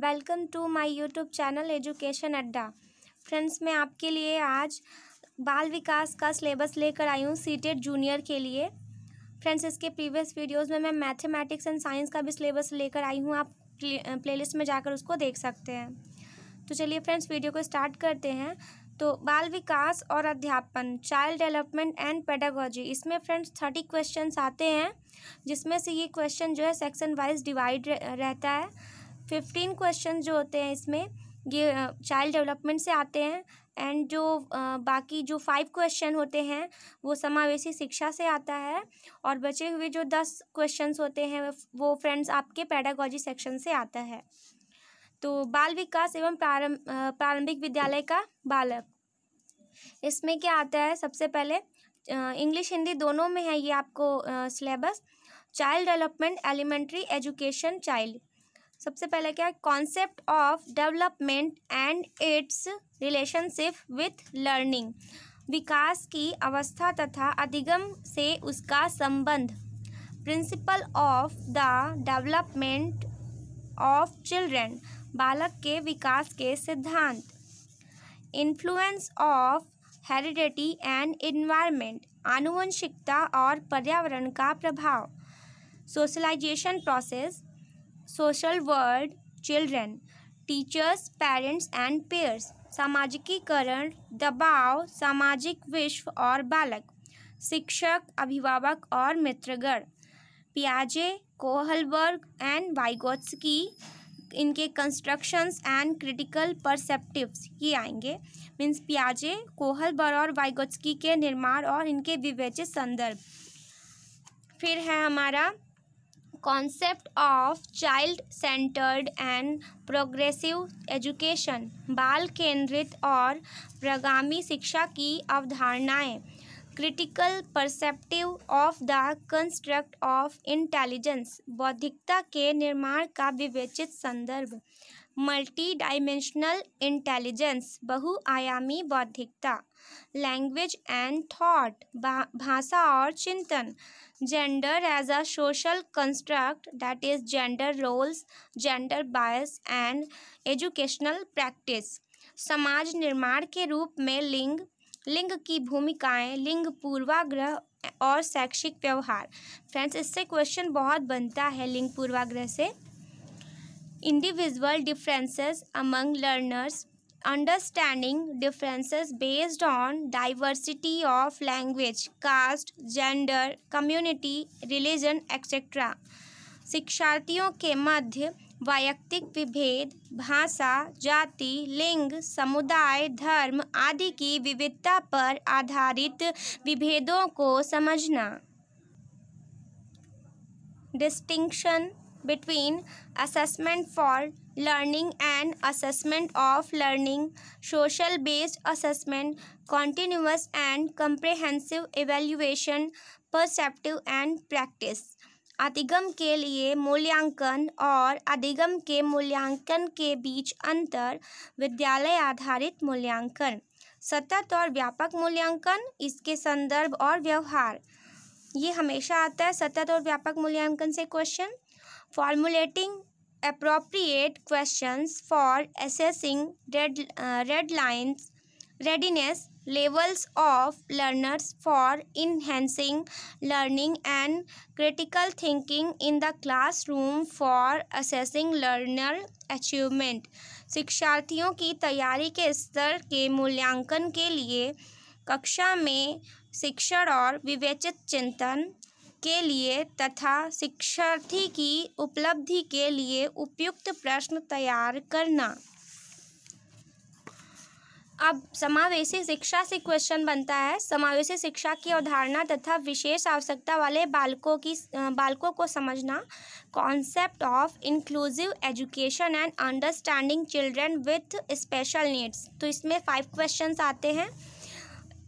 Welcome to my YouTube channel education Adda friends मैं आपके लिए आज बाल विकास का सिलेबस लेकर आई हूँ सीटेड जूनियर के लिए फ्रेंड्स इसके प्रीवियस वीडियोस में मैं मैथमेटिक्स एंड साइंस का भी सिलेबस लेकर आई हूँ आप प्ले में जाकर उसको देख सकते हैं तो चलिए फ्रेंड्स वीडियो को स्टार्ट करते हैं तो बाल विकास और अध्यापन चाइल्ड डेवलपमेंट एंड पेडागोजी इसमें फ्रेंड्स थर्टी क्वेश्चन आते हैं जिसमें से ये क्वेश्चन जो है सेक्शन वाइज डिवाइड रहता है फिफ्टीन क्वेश्चन जो होते हैं इसमें ये चाइल्ड डेवलपमेंट से आते हैं एंड जो बाकी जो फाइव क्वेश्चन होते हैं वो समावेशी शिक्षा से आता है और बचे हुए जो दस क्वेश्चंस होते हैं वो फ्रेंड्स आपके पैडागोजी सेक्शन से आता है तो बाल विकास एवं प्रारंभ प्रारंभिक विद्यालय का बालक इसमें क्या आता है सबसे पहले इंग्लिश हिंदी दोनों में है ये आपको syllabus child development elementary education child सबसे पहले क्या है concept of development and its relationship with learning विकास की अवस्था तथा अधिगम से उसका संबंध principle of the development of children बालक के विकास के सिद्धांत influence of heredity and environment आनुवंशिकता और पर्यावरण का प्रभाव socialization process social world children teachers parents and peers सामाजिकीकरण दबाव सामाजिक विश्व और बालक शिक्षक अभिभावक और मित्रगण पियाजे कोहलबर्ग एंड वाइगोत्सकी इनके कंस्ट्रक्शंस एंड क्रिटिकल परसेप्टिव्स ये आएंगे मीन्स पियाजे कोहलबर और वाइगोत्सकी के निर्माण और इनके विवेचित संदर्भ फिर है हमारा concept of child centred and progressive education बाल केंद्रित और प्रगामी शिक्षा की अवधारणाएं critical perspective of the construct of intelligence बौद्धिकता के निर्माण का विवेचित संदर्भ मल्टी डायमेंशनल इंटेलिजेंस बहुआयामी बौद्धिकता लैंग्वेज एंड थॉट भाषा और चिंतन gender as a social construct that is gender roles gender bias and educational practice समाज निर्माण के रूप में लिंग लिंग की भूमिकाएं लिंग पूर्वाग्रह और शैक्षिक व्यवहार फ्रेंड्स इससे क्वेश्चन बहुत बनता है लिंग पूर्वाग्रह से individual differences among learners, understanding differences based on diversity of language, caste, gender, community, religion, etc. शिक्षार्थियों के मध्य वैयक्तिक विभेद भाषा जाति लिंग समुदाय धर्म आदि की विविधता पर आधारित विभेदों को समझना distinction between assessment for learning and assessment of learning, social based assessment, continuous and comprehensive evaluation, perceptive and practice. अधिगम के लिए मूल्यांकन और अधिगम के मूल्यांकन के बीच अंतर विद्यालय आधारित मूल्यांकन सतत और व्यापक मूल्यांकन इसके संदर्भ और व्यवहार ये हमेशा आता है सतत और व्यापक मूल्यांकन से question formulating appropriate questions for assessing red, uh, red lines, readiness levels of learners for enhancing learning and critical thinking in the classroom for assessing learner achievement शिक्षार्थियों की तैयारी के स्तर के मूल्यांकन के लिए कक्षा में शिक्षण और विवेचित चिंतन के लिए तथा शिक्षार्थी की उपलब्धि के लिए उपयुक्त प्रश्न तैयार करना अब समावेशी शिक्षा से क्वेश्चन बनता है समावेशी शिक्षा की अवधारणा तथा विशेष आवश्यकता वाले बालकों की बालकों को समझना concept of inclusive education and understanding children with special needs तो इसमें फाइव क्वेश्चंस आते हैं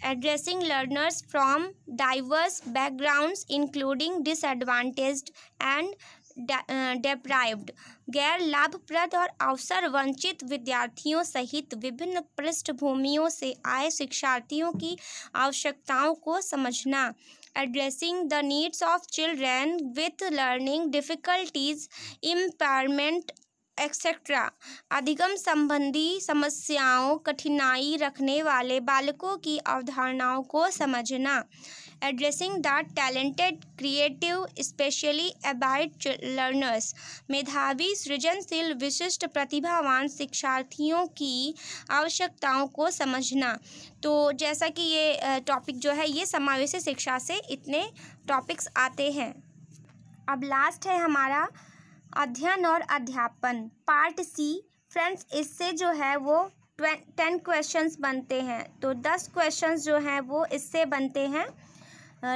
addressing learners from diverse backgrounds including disadvantaged and डेप्राइव्ड uh, गैर लाभप्रद और अवसर वंचित विद्यार्थियों सहित विभिन्न पृष्ठभूमियों से आए शिक्षार्थियों की आवश्यकताओं को समझना addressing the needs of children with learning difficulties impairment etcetera अधिगम संबंधी समस्याओं कठिनाई रखने वाले बालकों की अवधारणाओं को समझना addressing the talented creative specially abled learners मेधावी सृजनशील विशिष्ट प्रतिभावान शिक्षार्थियों की आवश्यकताओं को समझना तो जैसा कि ये टॉपिक जो है ये समावेशी शिक्षा से इतने टॉपिक्स आते हैं अब लास्ट है हमारा अध्ययन और अध्यापन पार्ट सी फ्रेंड्स इससे जो है वो टेन क्वेश्चंस बनते हैं तो दस क्वेश्चंस जो हैं वो इससे बनते हैं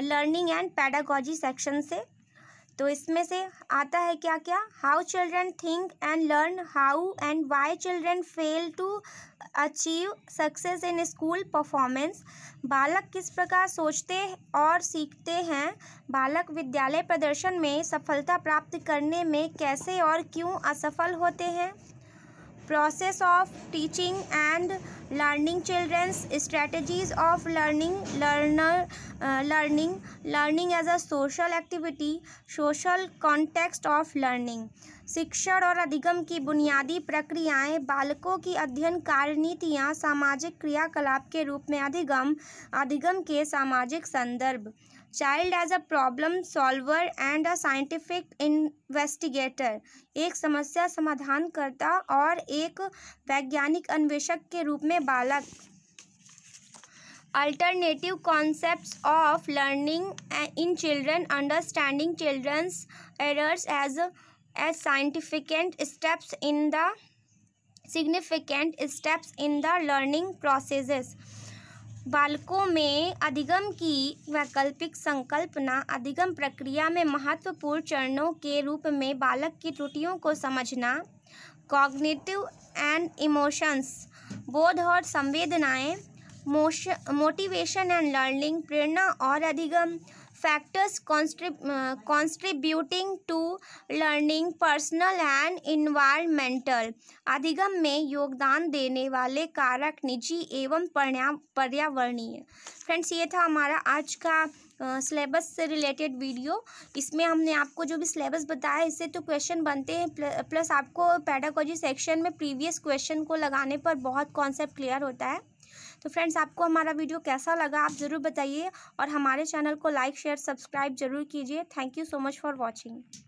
लर्निंग एंड पैडागॉजी सेक्शन से तो इसमें से आता है क्या क्या how children think and learn how and why children fail to achieve success in school performance बालक किस प्रकार सोचते और सीखते हैं बालक विद्यालय प्रदर्शन में सफलता प्राप्त करने में कैसे और क्यों असफल होते हैं process of teaching and learning children's strategies of learning learner uh, learning learning as a social activity social context of learning शिक्षण और अधिगम की बुनियादी प्रक्रियाएं बालकों की अध्ययन कार्यनीतियाँ सामाजिक क्रियाकलाप के रूप में अधिगम अधिगम के सामाजिक संदर्भ child as a problem solver and a scientific investigator एक समस्या समाधानकर्ता और एक वैज्ञानिक अन्वेषक के रूप में बालक alternative concept of learning in children understanding children's errors as as significant steps in the significant steps in the learning process बालकों में अधिगम की वैकल्पिक संकल्पना अधिगम प्रक्रिया में महत्वपूर्ण चरणों के रूप में बालक की त्रुटियों को समझना कॉग्निटिव एंड इमोशंस बोध और संवेदनाएं मोटिवेशन एंड लर्निंग प्रेरणा और अधिगम factors contrib- uh, contributing to learning personal and environmental अधिगम में योगदान देने वाले कारक निजी एवं पर्यावरणीय फ्रेंड्स ये था हमारा आज का सिलेबस से रिलेटेड वीडियो इसमें हमने आपको जो भी सिलेबस बताया इससे तो क्वेश्चन बनते हैं प्लस आपको पैडागोजी सेक्शन में प्रीवियस क्वेश्चन को लगाने पर बहुत कॉन्सेप्ट क्लियर होता है तो फ्रेंड्स आपको हमारा वीडियो कैसा लगा आप ज़रूर बताइए और हमारे चैनल को लाइक शेयर सब्सक्राइब जरूर कीजिए thank you so much for watching